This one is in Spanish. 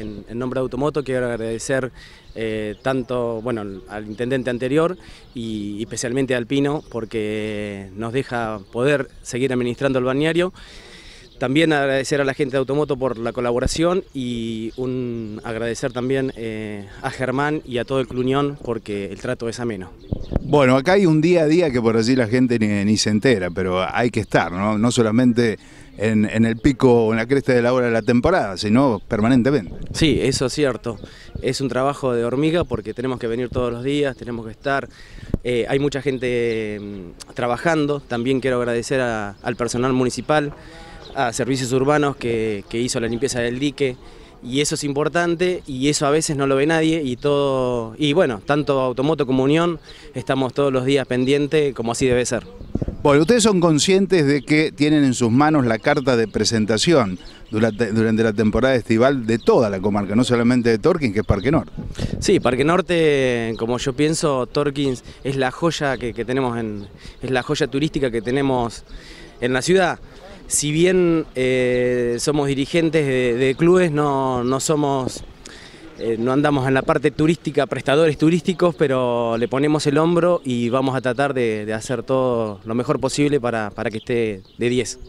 en, nombre de Automoto quiero agradecer eh, tanto bueno, al intendente anterior y especialmente al Pino porque nos deja poder seguir administrando el balneario. También agradecer a la gente de Automoto por la colaboración y un agradecer también eh, a Germán y a todo el Cluñón porque el trato es ameno. Bueno, acá hay un día a día que por allí la gente ni, se entera, pero hay que estar, ¿no? No solamente en, el pico o en la cresta de la hora de la temporada, sino permanentemente. Sí, eso es cierto. Es un trabajo de hormiga porque tenemos que venir todos los días, tenemos que estar eh, hay mucha gente mm, trabajando, también quiero agradecer al personal municipal, a servicios urbanos que, hizo la limpieza del dique, y eso es importante y eso a veces no lo ve nadie y todo y bueno, tanto Automoto como Unión estamos todos los días pendientes como así debe ser. Bueno, ustedes son conscientes de que tienen en sus manos la carta de presentación durante, la temporada estival de toda la comarca, no solamente de Torkins, que es Parque Norte. Sí, Parque Norte, como yo pienso, Torkins es la joya que, tenemos en, es la joya turística que tenemos en la ciudad. Si bien eh, somos dirigentes de, clubes, no, no somos eh, no andamos en la parte turística, prestadores turísticos, pero le ponemos el hombro y vamos a tratar de, hacer todo lo mejor posible para, para que esté de 10.